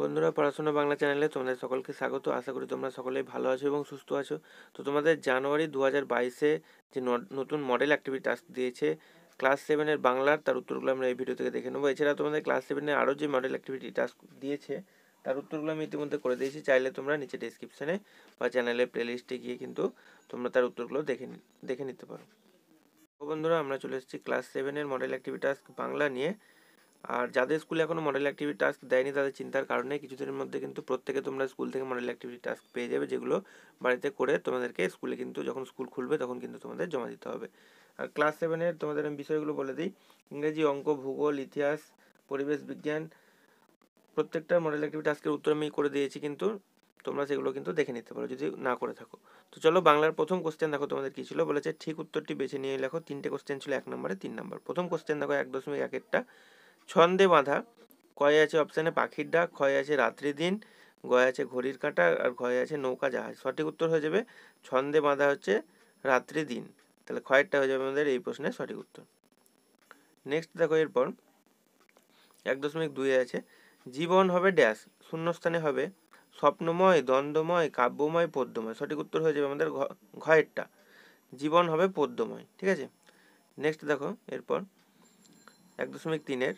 বন্ধুরা পড়াশোনা বাংলা চ্যানেলে তোমাদের সকলকে স্বাগত আশা করি তোমরা সকলেই ভালো আছো এবং সুস্থ আছো তো তোমাদের জানুয়ারি দু হাজার বাইশে যে নতুন মডেল অ্যাক্টিভিটি টাস্ক দিয়েছে ক্লাস সেভেনের বাংলার তার উত্তরগুলো আমরা এই ভিডিও থেকে দেখে নেবো এছাড়া তোমাদের ক্লাস সেভেনে আরও যে মডেল অ্যাক্টিভিটি টাস্ক দিয়েছে তার উত্তরগুলো আমি ইতিমধ্যে করে দিয়েছি চাইলে তোমরা নিচে ডিসক্রিপশানে বা চ্যানেলের প্লেলিস্টে গিয়ে কিন্তু তোমরা তার উত্তরগুলো দেখে দেখে নিতে পারো বন্ধুরা আমরা চলে এসেছি ক্লাস সেভেনের মডেল অ্যাক্টিভিটি টাস্ক বাংলা নিয়ে আর যাদের স্কুলে এখনো মডেল অ্যাক্টিভিটি টাস্ক দেয়নি তাদের চিন্তার কারণে কিছুদিনের মধ্যে কিন্তু প্রত্যেকে তোমরা স্কুল থেকে মডেল অ্যাক্টিভিটি টাস্ক পেয়ে যাবে যেগুলো বাড়িতে করে তোমাদেরকে স্কুলে কিন্তু যখন স্কুল খুলবে তখন কিন্তু তোমাদের জমা দিতে হবে আর ক্লাস সেভেনের তোমাদের আমি বিষয়গুলো বলে দিই ইংরেজি অঙ্ক ভূগোল ইতিহাস পরিবেশ বিজ্ঞান প্রত্যেকটা মডেল অ্যাক্টিভিটি টাস্কের উত্তর আমি করে দিয়েছি কিন্তু তোমরা সেগুলো কিন্তু দেখে নিতে পারো যদি না করে থাকো তো চলো বাংলার প্রথম কোশ্চেন দেখো তোমাদের কী ছিল বলেছে ঠিক উত্তরটি বেছে নিয়ে লেখো তিনটে কোশ্চেন ছিল এক নম্বরে তিন নম্বর প্রথম কোশ্চেন দেখো এক দশমিক এক একটা ছন্দে বাঁধা কয়ে আছে অপশানে পাখির ডাক ক্ষয় আছে রাত্রি দিন গয় আছে ঘড়ির কাঁটা আর ক্ষয় আছে নৌকা জাহাজ সঠিক উত্তর হয়ে যাবে ছন্দে বাঁধা হচ্ছে রাত্রি দিন তাহলে ক্ষয়েরটা হয়ে যাবে আমাদের এই প্রশ্নের সঠিক উত্তর নেক্সট দেখো এরপর এক দশমিক দুইয়ে আছে জীবন হবে ড্যাশ শূন্যস্থানে হবে স্বপ্নময় দ্বন্দ্বময় কাব্যময় পদ্যময় সঠিক উত্তর হয়ে যাবে আমাদের ঘয়েরটা জীবন হবে পদ্মময় ঠিক আছে নেক্সট দেখো এরপর এক দশমিক তিনের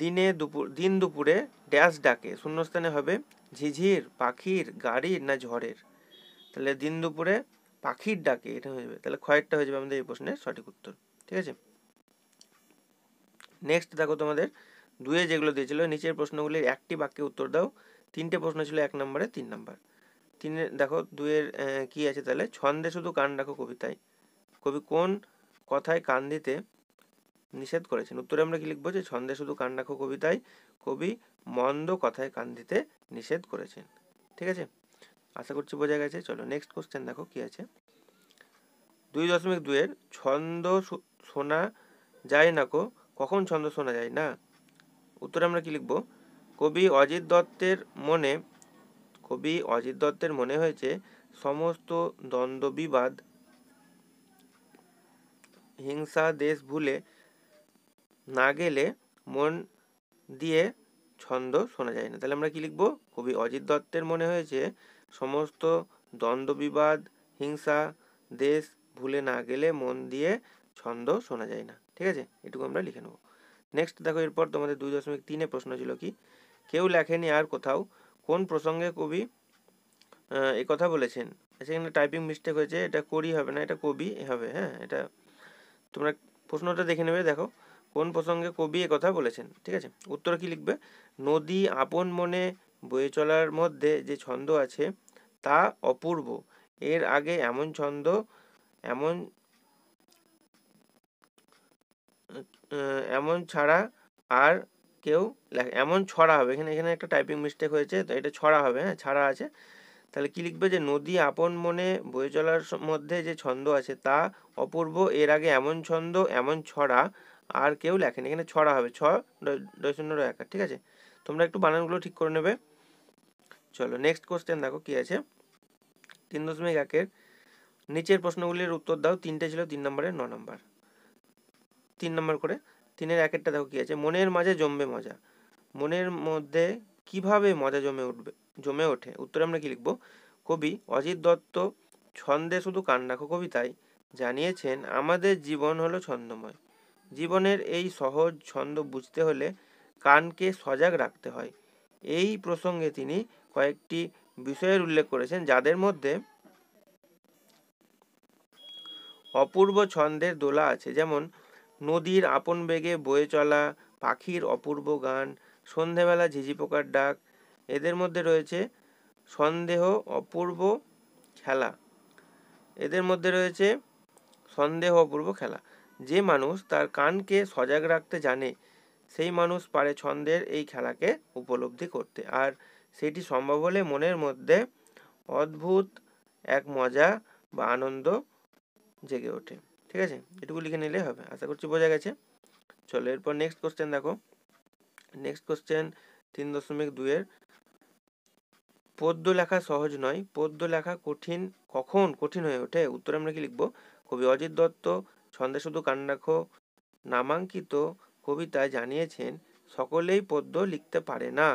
দিনে দুপুর দিন দুপুরে ড্যাশ ডাকে শূন্যস্থানে হবে ঝিঝির পাখির গাড়ির না ঝড়ের তাহলে দিন দুপুরে পাখির ডাকে এটা হয়ে যাবে তাহলে খয়েরটা হয়ে যাবে আমাদের এই প্রশ্নের সঠিক উত্তর ঠিক আছে নেক্সট দেখো তোমাদের দুয়ে যেগুলো দিয়েছিল নিচের প্রশ্নগুলির একটি বাক্যে উত্তর দাও তিনটে প্রশ্ন ছিল এক নম্বরে তিন নম্বর তিন দেখো দুয়ের কি আছে তাহলে ছন্দে শুধু কান ডাকো কবিতায় কবি কোন কথায় কান দিতে নিষেধ করেছেন উত্তরে আমরা কি লিখবো যে ছন্দে শুধু কান্নাখ কবিতায় কবি মন্দ কথায় কান দিতে নিষেধ করেছেন ঠিক আছে আশা করছি বোঝা গেছে চলো নেক্সট কোশ্চেন দেখো কি আছে দুই দশমিক দুয়ের ছন্দ শোনা যায় না কো কখন ছন্দ শোনা যায় না উত্তরে আমরা কি লিখব কবি অজিত দত্তের মনে কবি অজিত দত্তের মনে হয়েছে সমস্ত দ্বন্দ্ব বিবাদ হিংসা দেশ ভুলে না গেলে মন দিয়ে ছন্দ শোনা যায় না তাহলে আমরা কি লিখব কবি অজিত দত্তের মনে হয়েছে সমস্ত দ্বন্দ্ববিবাদ হিংসা দেশ ভুলে না গেলে মন দিয়ে ছন্দ শোনা যায় না ঠিক আছে এটুকু আমরা লিখে নেব নেক্সট দেখো এরপর তোমাদের দুই দশমিক তিনে প্রশ্ন ছিল কি কেউ লেখেনি আর কোথাও কোন প্রসঙ্গে কবি এই কথা বলেছেন সেখানে টাইপিং মিস্টেক হয়েছে এটা করি হবে না এটা কবি হবে হ্যাঁ এটা তোমরা প্রশ্নটা দেখে নেবে দেখো কোন প্রসঙ্গে কবি কথা বলেছেন ঠিক আছে উত্তর কি লিখবে নদী আপন মনে বয়ে চলার মধ্যে যে ছন্দ আছে তা অপূর্ব এর আগে এমন ছন্দ এমন এমন ছাড়া আর কেউ এমন ছড়া হবে এখানে এখানে একটা টাইপিং মিস্টেক হয়েছে তো এটা ছড়া হবে হ্যাঁ ছাড়া আছে তাহলে কি লিখবে যে নদী আপন মনে বয়ে চলার মধ্যে যে ছন্দ আছে তা অপূর্ব এর আগে এমন ছন্দ এমন ছড়া আর কেউ লেখেনি এখানে ছড়া হবে ছয় শূন্য এক ঠিক আছে তোমরা একটু বানানগুলো ঠিক করে নেবে চলো নেক্সট কোশ্চেন দেখো কী আছে তিন দশমিক একের নিচের প্রশ্নগুলির উত্তর দাও তিনটে ছিল তিন নম্বরের ন নম্বর তিন নম্বর করে তিনের একেরটা দেখো কী আছে মনের মাঝে জমবে মজা মনের মধ্যে কিভাবে মজা জমে উঠবে জমে ওঠে উত্তরে আমরা কি লিখব কবি অজিত দত্ত ছন্দে শুধু কান কবিতায় জানিয়েছেন আমাদের জীবন হলো ছন্দময় জীবনের এই সহজ ছন্দ বুঝতে হলে কানকে সজাগ রাখতে হয় এই প্রসঙ্গে তিনি কয়েকটি বিষয়ের উল্লেখ করেছেন যাদের মধ্যে অপূর্ব ছন্দের দোলা আছে যেমন নদীর আপন বেগে বয়ে চলা পাখির অপূর্ব গান সন্ধেবেলা ঝিঝি পোকার ডাক এদের মধ্যে রয়েছে সন্দেহ অপূর্ব খেলা এদের মধ্যে রয়েছে সন্দেহ অপূর্ব খেলা যে মানুষ তার কানকে সজাগ রাখতে জানে সেই মানুষ পারে ছন্দের এই খেলাকে উপলব্ধি করতে আর সেটি সম্ভব হলে মনের মধ্যে অদ্ভুত এক মজা বা আনন্দ জেগে ওঠে ঠিক আছে এটুকু লিখে নিলে হবে আশা করছি বোঝা গেছে চলো এরপর নেক্সট কোশ্চেন দেখো নেক্সট কোশ্চেন তিন দশমিক দুয়ের পদ্য লেখা সহজ নয় পদ্য লেখা কঠিন কখন কঠিন হয়ে ওঠে উত্তর আমরা কি লিখবো কবি অজিত দত্ত ছন্দে শুধু কান্নাখ নামাঙ্কিত কবিতায় জানিয়েছেন সকলেই পদ্য লিখতে পারে না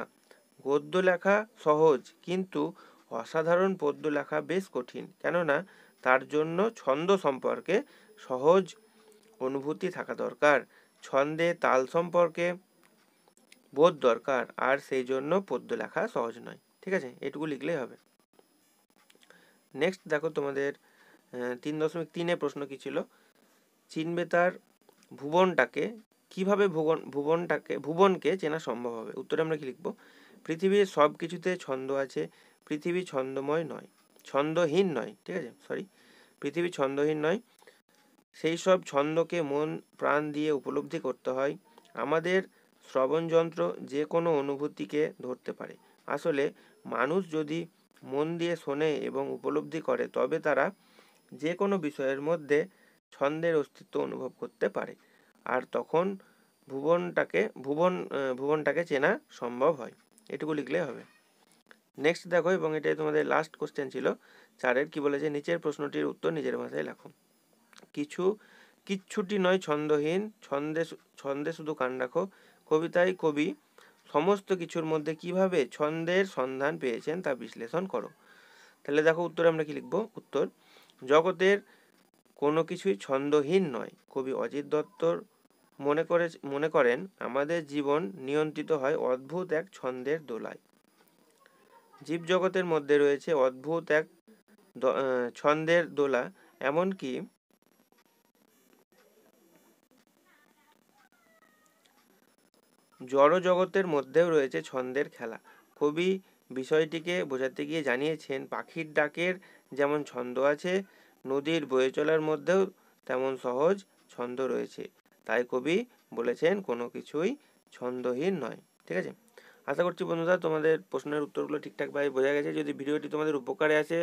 গদ্য লেখা সহজ কিন্তু অসাধারণ পদ্য লেখা বেশ কঠিন কেননা তার জন্য ছন্দ সম্পর্কে সহজ অনুভূতি থাকা দরকার ছন্দে তাল সম্পর্কে বোধ দরকার আর সেই জন্য পদ্য লেখা সহজ নয় ঠিক আছে এটুকু লিখলেই হবে নেক্সট দেখো তোমাদের তিন দশমিক তিনে প্রশ্ন কী ছিল চিনবে তার ভুবনটাকে কিভাবে ভুবন ভুবনটাকে ভুবনকে চেনা সম্ভব হবে উত্তরে আমরা কি লিখব পৃথিবীর সব কিছুতে ছন্দ আছে পৃথিবী ছন্দময় নয় ছন্দহীন নয় ঠিক আছে সরি পৃথিবী ছন্দহীন নয় সেই সব ছন্দকে মন প্রাণ দিয়ে উপলব্ধি করতে হয় আমাদের শ্রবণযন্ত্র যে কোনো অনুভূতিকে ধরতে পারে আসলে মানুষ যদি মন দিয়ে শোনে এবং উপলব্ধি করে তবে তারা যে কোনো বিষয়ের মধ্যে ছন্দের অস্তিত্ব অনুভব করতে পারে আর তখন ভুবনটাকে ভুবন ভুবনটাকে চেনা সম্ভব হয় এটুকু লিখলে হবে নেক্সট দেখো এবং এটাই তোমাদের লাস্ট কোশ্চেন ছিল চারের কি বলেছে নিচের প্রশ্নটির উত্তর নিজের ভাষায় লেখো কিছু কিচ্ছুটি নয় ছন্দহীন ছন্দে ছন্দে শুধু কান রাখো কবিতায় কবি সমস্ত কিছুর মধ্যে কিভাবে ছন্দের সন্ধান পেয়েছেন তা বিশ্লেষণ করো তাহলে দেখো উত্তরে আমরা কি লিখবো উত্তর জগতের কোনো কিছুই ছন্দহীন নয় কবি অজিত দত্তর মনে করে মনে করেন আমাদের জীবন নিয়ন্ত্রিত হয় অদ্ভুত এক ছন্দের দোলায় জীবজগতের মধ্যে রয়েছে অদ্ভুত এক ছন্দের দোলা এমনকি জড় জগতের মধ্যেও রয়েছে ছন্দের খেলা কবি বিষয়টিকে বোঝাতে গিয়ে জানিয়েছেন পাখির ডাকের যেমন ছন্দ আছে নদীর বয়ে চলার মধ্যেও তেমন সহজ ছন্দ রয়েছে তাই কবি বলেছেন কোনো কিছুই ছন্দহীন নয় ঠিক আছে আশা করছি বন্ধুরা তোমাদের প্রশ্নের উত্তরগুলো ঠিকঠাকভাবে বোঝা গেছে যদি ভিডিওটি তোমাদের উপকারে আসে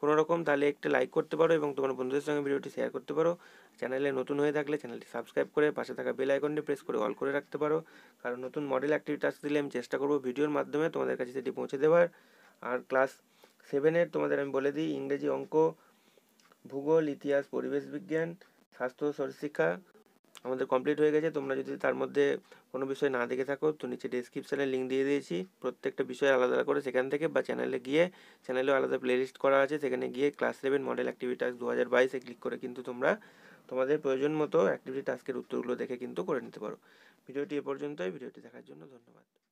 কোনো রকম তাহলে একটা লাইক করতে পারো এবং তোমার বন্ধুদের সঙ্গে ভিডিওটি শেয়ার করতে পারো চ্যানেলে নতুন হয়ে থাকলে চ্যানেলটি সাবস্ক্রাইব করে পাশে থাকা বেল আইকনটি প্রেস করে অল করে রাখতে পারো কারণ নতুন মডেল অ্যাক্টিভিটি আসতে দিলে আমি চেষ্টা করবো ভিডিওর মাধ্যমে তোমাদের কাছে সেটি পৌঁছে দেওয়ার আর ক্লাস সেভেনের তোমাদের আমি বলে দিই ইংরেজি অঙ্ক ভূগোল ইতিহাস পরিবেশ বিজ্ঞান স্বাস্থ্য শরীরশিক্ষা আমাদের কমপ্লিট হয়ে গেছে তোমরা যদি তার মধ্যে কোনো বিষয় না দেখে থাকো তো নিচে ডিসক্রিপশানে লিঙ্ক দিয়ে দিয়েছি প্রত্যেকটা বিষয় আলাদা করে সেখান থেকে বা চ্যানেলে গিয়ে চ্যানেলেও আলাদা প্লেলিস্ট করা আছে সেখানে গিয়ে class seven model activity task দু হাজার বাইশে ক্লিক করে কিন্তু তোমরা তোমাদের প্রয়োজন মতো অ্যাক্টিভিটি টাস্কের উত্তরগুলো দেখে কিন্তু করে নিতে পারো ভিডিওটি এ পর্যন্তই ভিডিওটি দেখার জন্য ধন্যবাদ